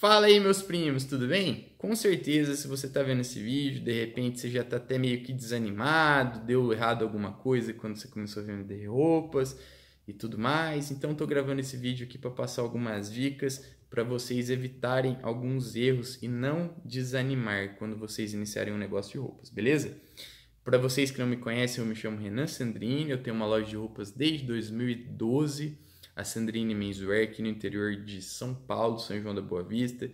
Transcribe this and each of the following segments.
Fala aí, meus primos, tudo bem? Com certeza, se você está vendo esse vídeo, de repente você já está até meio que desanimado, deu errado alguma coisa quando você começou a vender roupas e tudo mais. Então, estou gravando esse vídeo aqui para passar algumas dicas para vocês evitarem alguns erros e não desanimar quando vocês iniciarem um negócio de roupas, beleza? Para vocês que não me conhecem, eu me chamo Renan Sandrini, eu tenho uma loja de roupas desde 2012 a Sandrine Menswer aqui no interior de São Paulo, São João da Boa Vista.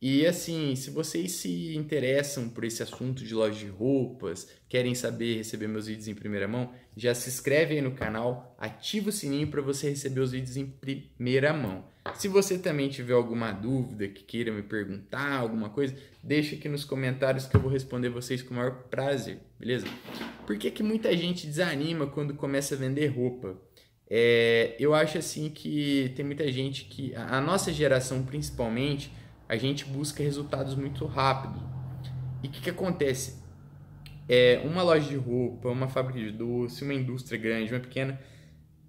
E assim, se vocês se interessam por esse assunto de loja de roupas, querem saber receber meus vídeos em primeira mão, já se inscreve aí no canal, ativa o sininho para você receber os vídeos em primeira mão. Se você também tiver alguma dúvida que queira me perguntar, alguma coisa, deixa aqui nos comentários que eu vou responder vocês com o maior prazer, beleza? Por que, que muita gente desanima quando começa a vender roupa? É, eu acho assim que tem muita gente que, a nossa geração principalmente, a gente busca resultados muito rápido. E o que, que acontece? É, uma loja de roupa, uma fábrica de doce, uma indústria grande, uma pequena,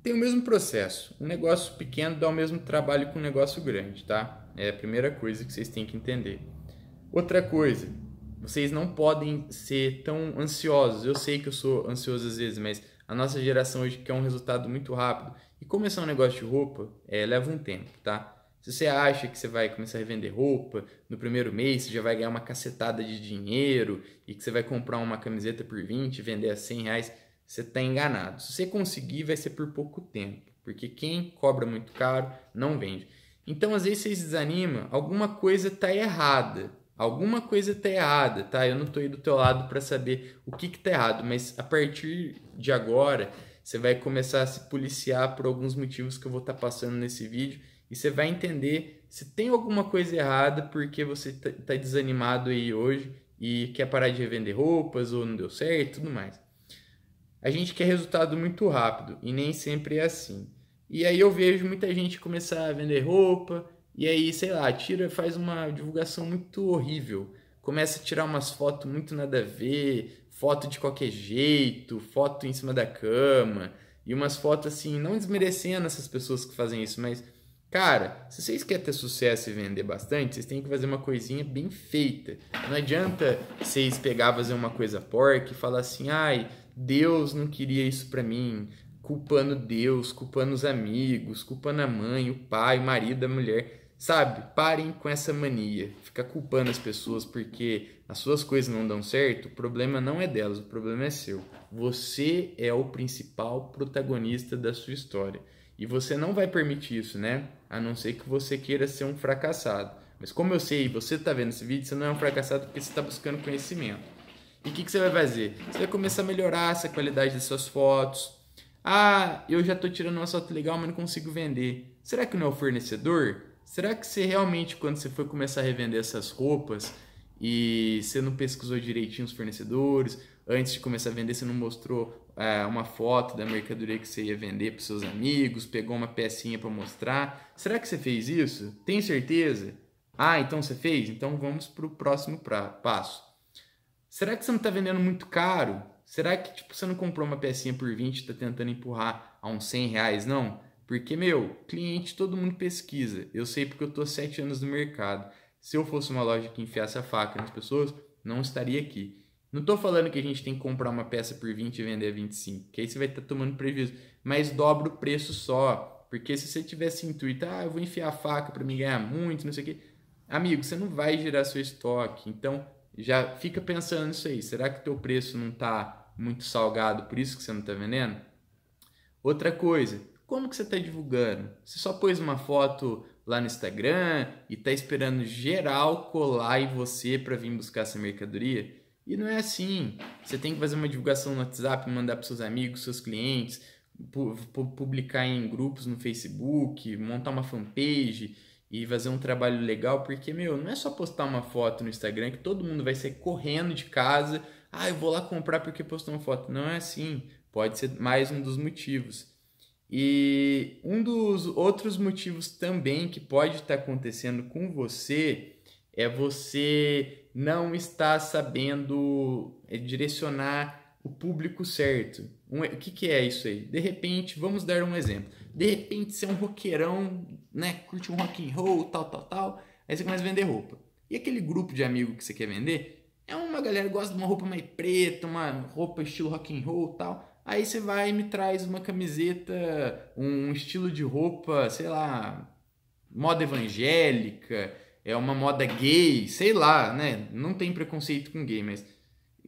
tem o mesmo processo. Um negócio pequeno dá o mesmo trabalho que um negócio grande, tá? É a primeira coisa que vocês têm que entender. Outra coisa, vocês não podem ser tão ansiosos. Eu sei que eu sou ansioso às vezes, mas a nossa geração hoje quer um resultado muito rápido. E começar é um negócio de roupa é, leva um tempo, tá? Se você acha que você vai começar a vender roupa no primeiro mês, você já vai ganhar uma cacetada de dinheiro e que você vai comprar uma camiseta por 20 vender a 100 reais, você está enganado. Se você conseguir, vai ser por pouco tempo, porque quem cobra muito caro não vende. Então, às vezes, vocês desanimam, alguma coisa está errada. Alguma coisa tá errada, tá? Eu não tô aí do teu lado para saber o que que tá errado, mas a partir de agora você vai começar a se policiar por alguns motivos que eu vou estar tá passando nesse vídeo e você vai entender se tem alguma coisa errada porque você tá, tá desanimado aí hoje e quer parar de vender roupas ou não deu certo e tudo mais. A gente quer resultado muito rápido e nem sempre é assim. E aí eu vejo muita gente começar a vender roupa, e aí, sei lá, tira, faz uma divulgação muito horrível. Começa a tirar umas fotos muito nada a ver, foto de qualquer jeito, foto em cima da cama, e umas fotos assim, não desmerecendo essas pessoas que fazem isso, mas Cara, se vocês querem ter sucesso e vender bastante, vocês têm que fazer uma coisinha bem feita. Não adianta vocês pegar fazer uma coisa porca e falar assim, ai, Deus não queria isso para mim, culpando Deus, culpando os amigos, culpando a mãe, o pai, o marido, a mulher. Sabe? Parem com essa mania. Ficar culpando as pessoas porque as suas coisas não dão certo, o problema não é delas, o problema é seu. Você é o principal protagonista da sua história. E você não vai permitir isso, né? A não ser que você queira ser um fracassado. Mas como eu sei, você está vendo esse vídeo, você não é um fracassado porque você está buscando conhecimento. E o que, que você vai fazer? Você vai começar a melhorar essa qualidade das suas fotos. Ah, eu já estou tirando uma foto legal, mas não consigo vender. Será que não é o fornecedor? Será que você realmente, quando você foi começar a revender essas roupas e você não pesquisou direitinho os fornecedores, antes de começar a vender, você não mostrou é, uma foto da mercadoria que você ia vender para seus amigos, pegou uma pecinha para mostrar? Será que você fez isso? Tem certeza? Ah, então você fez? Então vamos para o próximo pra, passo. Será que você não está vendendo muito caro? Será que tipo, você não comprou uma pecinha por 20 e está tentando empurrar a uns 100 reais? Não porque, meu, cliente todo mundo pesquisa. Eu sei porque eu estou há sete anos no mercado. Se eu fosse uma loja que enfiasse a faca nas pessoas, não estaria aqui. Não estou falando que a gente tem que comprar uma peça por 20 e vender a 25, que aí você vai estar tá tomando prejuízo. Mas dobra o preço só. Porque se você tivesse intuito, ah, eu vou enfiar a faca para me ganhar muito, não sei o quê. Amigo, você não vai gerar seu estoque. Então, já fica pensando nisso aí. Será que o teu preço não está muito salgado, por isso que você não está vendendo? Outra coisa, como que você está divulgando? Você só pôs uma foto lá no Instagram e está esperando geral colar em você para vir buscar essa mercadoria? E não é assim. Você tem que fazer uma divulgação no WhatsApp, mandar para seus amigos, seus clientes, publicar em grupos no Facebook, montar uma fanpage e fazer um trabalho legal, porque, meu, não é só postar uma foto no Instagram que todo mundo vai sair correndo de casa, ah, eu vou lá comprar porque postou uma foto. Não é assim. Pode ser mais um dos motivos. E um dos outros motivos também que pode estar tá acontecendo com você é você não estar sabendo é, direcionar o público certo. Um, o que, que é isso aí? De repente, vamos dar um exemplo. De repente você é um roqueirão, né? Curte um rock and roll, tal, tal, tal. Aí você começa a vender roupa. E aquele grupo de amigo que você quer vender é uma galera que gosta de uma roupa mais preta, uma roupa estilo rock and roll, tal. Aí você vai e me traz uma camiseta, um estilo de roupa, sei lá, moda evangélica, é uma moda gay, sei lá, né? Não tem preconceito com gay, mas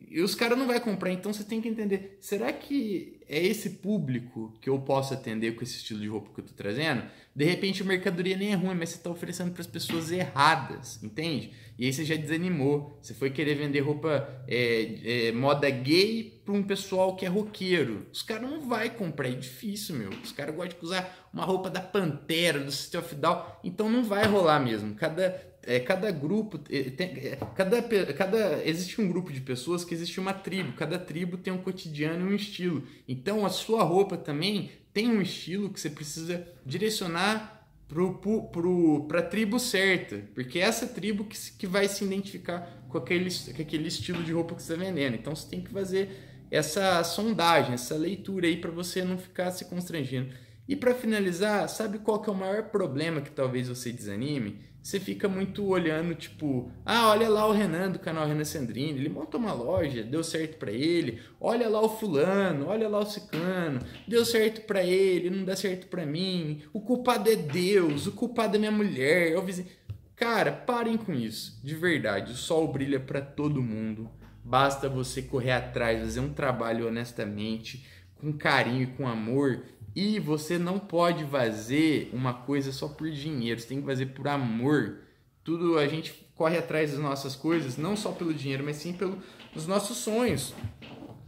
e os caras não vai comprar, então você tem que entender, será que é esse público que eu posso atender com esse estilo de roupa que eu tô trazendo? De repente a mercadoria nem é ruim, mas você tá oferecendo para as pessoas erradas, entende? E aí você já desanimou, você foi querer vender roupa é, é, moda gay para um pessoal que é roqueiro. Os caras não vai comprar, é difícil, meu. Os caras gostam de usar uma roupa da Pantera, do System of Down, então não vai rolar mesmo. Cada é, cada grupo é, tem, é, cada, cada existe um grupo de pessoas que existe uma tribo cada tribo tem um cotidiano e um estilo então a sua roupa também tem um estilo que você precisa direcionar pro, pro, pra tribo certa porque é essa tribo que, que vai se identificar com aquele, com aquele estilo de roupa que você está vendendo então você tem que fazer essa sondagem essa leitura aí para você não ficar se constrangendo e para finalizar, sabe qual que é o maior problema que talvez você desanime? Você fica muito olhando, tipo, ah, olha lá o Renan do canal Renan Sandrini, ele montou uma loja, deu certo para ele. Olha lá o fulano, olha lá o cicano, deu certo para ele, não dá certo para mim. O culpado é Deus, o culpado é minha mulher, é o vizinho. Cara, parem com isso. De verdade, o sol brilha para todo mundo. Basta você correr atrás, fazer um trabalho honestamente, com carinho e com amor e você não pode fazer uma coisa só por dinheiro, você tem que fazer por amor. Tudo a gente corre atrás das nossas coisas, não só pelo dinheiro, mas sim pelos nossos sonhos.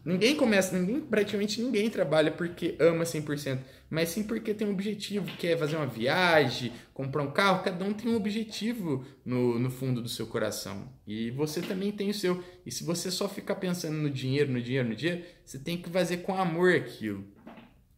Ninguém começa, ninguém, praticamente ninguém trabalha porque ama 100%, mas sim porque tem um objetivo, que é fazer uma viagem, comprar um carro, cada um tem um objetivo no, no fundo do seu coração. E você também tem o seu. E se você só ficar pensando no dinheiro, no dinheiro, no dinheiro, você tem que fazer com amor aquilo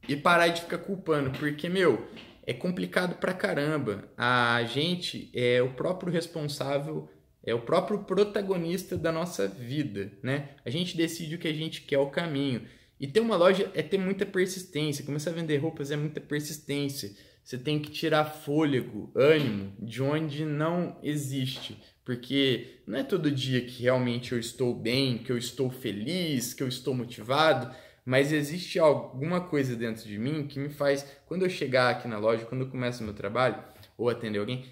e parar de ficar culpando, porque, meu, é complicado pra caramba. A gente é o próprio responsável, é o próprio protagonista da nossa vida, né? A gente decide o que a gente quer, o caminho. E ter uma loja é ter muita persistência. Começar a vender roupas é muita persistência. Você tem que tirar fôlego, ânimo de onde não existe. Porque não é todo dia que realmente eu estou bem, que eu estou feliz, que eu estou motivado. Mas existe alguma coisa dentro de mim que me faz, quando eu chegar aqui na loja, quando eu começo o meu trabalho ou atender alguém,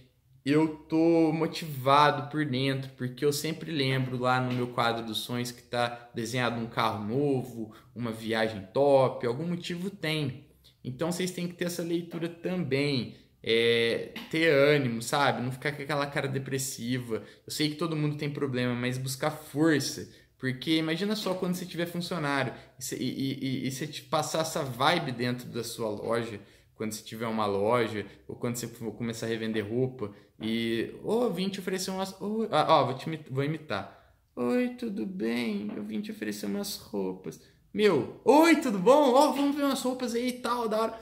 eu tô motivado por dentro, porque eu sempre lembro lá no meu quadro dos sonhos que tá desenhado um carro novo, uma viagem top, algum motivo tem. Então vocês têm que ter essa leitura também. É, ter ânimo, sabe? Não ficar com aquela cara depressiva. Eu sei que todo mundo tem problema, mas buscar força porque imagina só quando você tiver funcionário e, e, e, e você passar essa vibe dentro da sua loja, quando você tiver uma loja, ou quando você começar a revender roupa, e ou oh, vim te oferecer umas. Oh, oh, vou, vou imitar. Oi, tudo bem? Eu vim te oferecer umas roupas. Meu, oi, tudo bom? Ó, oh, vamos ver umas roupas aí e tal, da hora.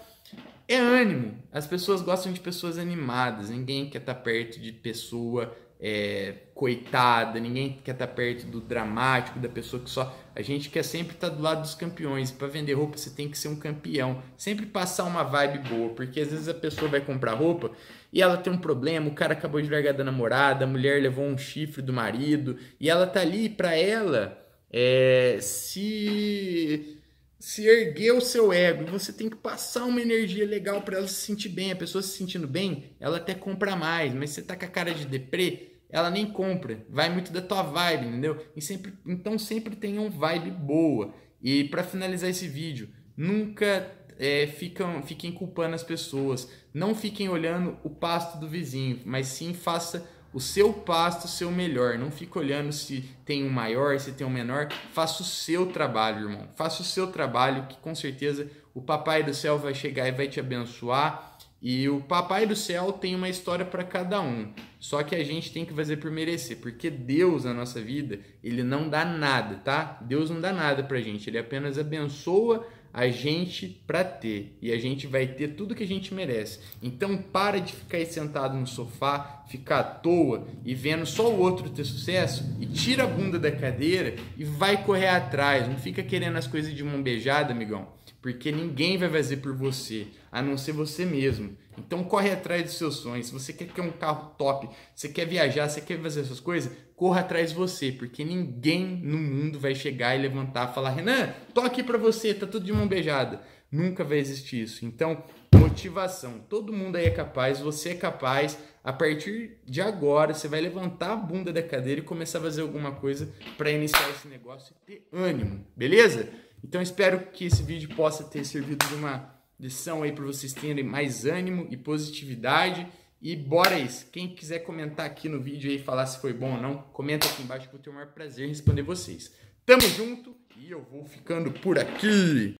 É ânimo. As pessoas gostam de pessoas animadas. Ninguém quer estar tá perto de pessoa é, coitada, ninguém quer estar tá perto do dramático, da pessoa que só. A gente quer sempre estar tá do lado dos campeões. Para vender roupa, você tem que ser um campeão. Sempre passar uma vibe boa, porque às vezes a pessoa vai comprar roupa e ela tem um problema, o cara acabou de largar da namorada, a mulher levou um chifre do marido e ela tá ali para ela é, se se erguer o seu ego, você tem que passar uma energia legal para ela se sentir bem. A pessoa se sentindo bem, ela até compra mais, mas você tá com a cara de deprê, ela nem compra. Vai muito da tua vibe, entendeu? E sempre, então sempre tenha um vibe boa. E para finalizar esse vídeo, nunca é, ficam, fiquem culpando as pessoas. Não fiquem olhando o pasto do vizinho, mas sim faça o seu pasto, seu melhor. Não fique olhando se tem um maior, se tem um menor. Faça o seu trabalho, irmão. Faça o seu trabalho, que com certeza o Papai do Céu vai chegar e vai te abençoar e o Papai do Céu tem uma história para cada um. Só que a gente tem que fazer por merecer, porque Deus na nossa vida, ele não dá nada, tá? Deus não dá nada pra gente, ele apenas abençoa a gente para ter e a gente vai ter tudo que a gente merece. Então para de ficar aí sentado no sofá, ficar à toa e vendo só o outro ter sucesso e tira a bunda da cadeira e vai correr atrás, não fica querendo as coisas de mão beijada, amigão porque ninguém vai fazer por você, a não ser você mesmo. Então corre atrás dos seus sonhos. Se você quer ter um carro top, você quer viajar, você quer fazer essas coisas, corra atrás de você, porque ninguém no mundo vai chegar e levantar e falar: "Renan, tô aqui para você, tá tudo de mão beijada". Nunca vai existir isso. Então, Motivação. Todo mundo aí é capaz, você é capaz. A partir de agora, você vai levantar a bunda da cadeira e começar a fazer alguma coisa para iniciar esse negócio e ter ânimo, beleza? Então espero que esse vídeo possa ter servido de uma lição aí para vocês terem mais ânimo e positividade. E bora isso. Quem quiser comentar aqui no vídeo e falar se foi bom ou não, comenta aqui embaixo que eu tenho o maior prazer em responder vocês. Tamo junto e eu vou ficando por aqui.